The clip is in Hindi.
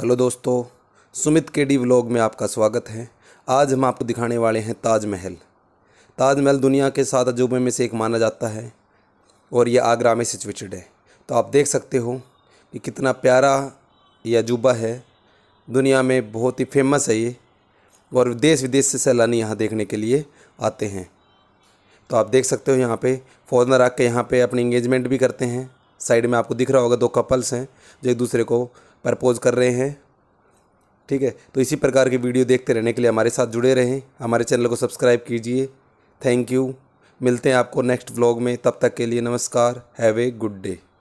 हेलो दोस्तों सुमित के डी व्लॉग में आपका स्वागत है आज हम आपको दिखाने वाले हैं ताजमहल ताजमहल दुनिया के सात अजूबे में से एक माना जाता है और यह आगरा में सिचुएटेड है तो आप देख सकते हो कि कितना प्यारा यह अजूबा है दुनिया में बहुत ही फेमस है ये और देश विदेश से सैलानी यहाँ देखने के लिए आते हैं तो आप देख सकते हो यहाँ पे फॉरनर के यहाँ पर अपनी इंगेजमेंट भी करते हैं साइड में आपको दिख रहा होगा दो कपल्स हैं जो एक दूसरे को प्रपोज कर रहे हैं ठीक है तो इसी प्रकार की वीडियो देखते रहने के लिए हमारे साथ जुड़े रहें हमारे चैनल को सब्सक्राइब कीजिए थैंक यू मिलते हैं आपको नेक्स्ट व्लॉग में तब तक के लिए नमस्कार हैव ए गुड डे